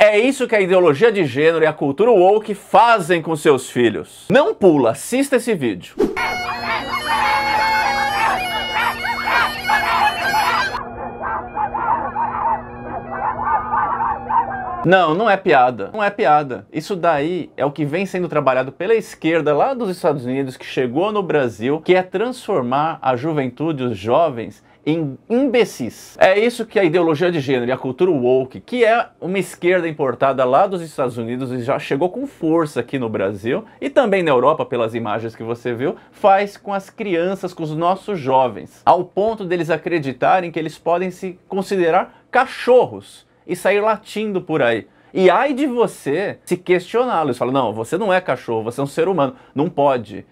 É isso que a ideologia de gênero e a cultura woke fazem com seus filhos. Não pula, assista esse vídeo. Não, não é piada. Não é piada. Isso daí é o que vem sendo trabalhado pela esquerda lá dos Estados Unidos, que chegou no Brasil, que é transformar a juventude, os jovens, em imbecis. É isso que a ideologia de gênero e a cultura woke, que é uma esquerda importada lá dos Estados Unidos e já chegou com força aqui no Brasil e também na Europa, pelas imagens que você viu, faz com as crianças, com os nossos jovens, ao ponto deles acreditarem que eles podem se considerar cachorros e sair latindo por aí. E ai de você se questioná-los, fala: "Não, você não é cachorro, você é um ser humano, não pode".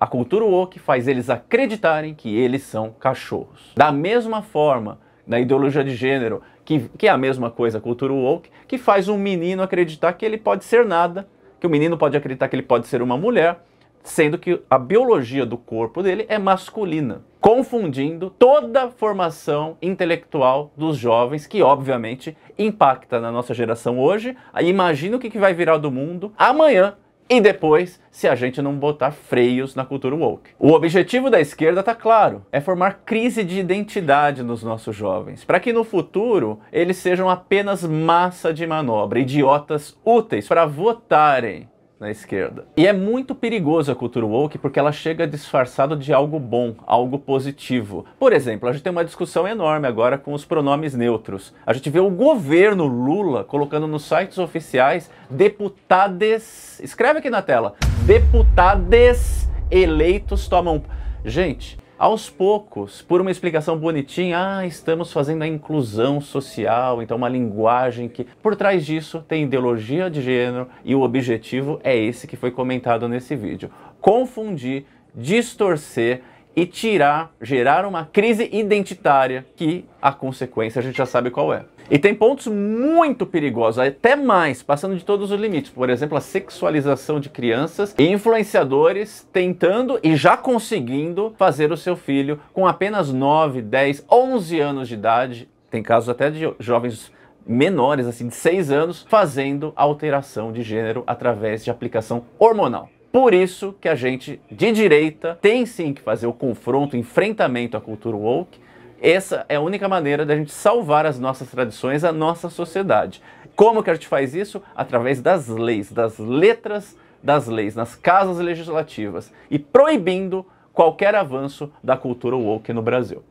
A cultura woke faz eles acreditarem que eles são cachorros. Da mesma forma, na ideologia de gênero, que, que é a mesma coisa, a cultura woke, que faz um menino acreditar que ele pode ser nada, que o menino pode acreditar que ele pode ser uma mulher, sendo que a biologia do corpo dele é masculina, confundindo toda a formação intelectual dos jovens, que obviamente impacta na nossa geração hoje. Imagina o que vai virar do mundo amanhã e depois se a gente não botar freios na cultura woke. O objetivo da esquerda tá claro, é formar crise de identidade nos nossos jovens, para que no futuro eles sejam apenas massa de manobra, idiotas úteis para votarem na esquerda. E é muito perigoso a cultura woke porque ela chega disfarçada de algo bom, algo positivo. Por exemplo, a gente tem uma discussão enorme agora com os pronomes neutros. A gente vê o governo Lula colocando nos sites oficiais deputades, escreve aqui na tela, deputades eleitos tomam. Gente, aos poucos, por uma explicação bonitinha, ah, estamos fazendo a inclusão social, então uma linguagem que por trás disso tem ideologia de gênero e o objetivo é esse que foi comentado nesse vídeo: confundir, distorcer e tirar, gerar uma crise identitária que a consequência a gente já sabe qual é. E tem pontos muito perigosos, até mais, passando de todos os limites. Por exemplo, a sexualização de crianças e influenciadores tentando e já conseguindo fazer o seu filho com apenas 9, 10, 11 anos de idade. Tem casos até de jovens menores, assim, de 6 anos, fazendo alteração de gênero através de aplicação hormonal. Por isso que a gente, de direita, tem sim que fazer o confronto, o enfrentamento à cultura woke. Essa é a única maneira da gente salvar as nossas tradições, a nossa sociedade. Como que a gente faz isso? Através das leis, das letras das leis, nas casas legislativas e proibindo qualquer avanço da cultura woke no Brasil.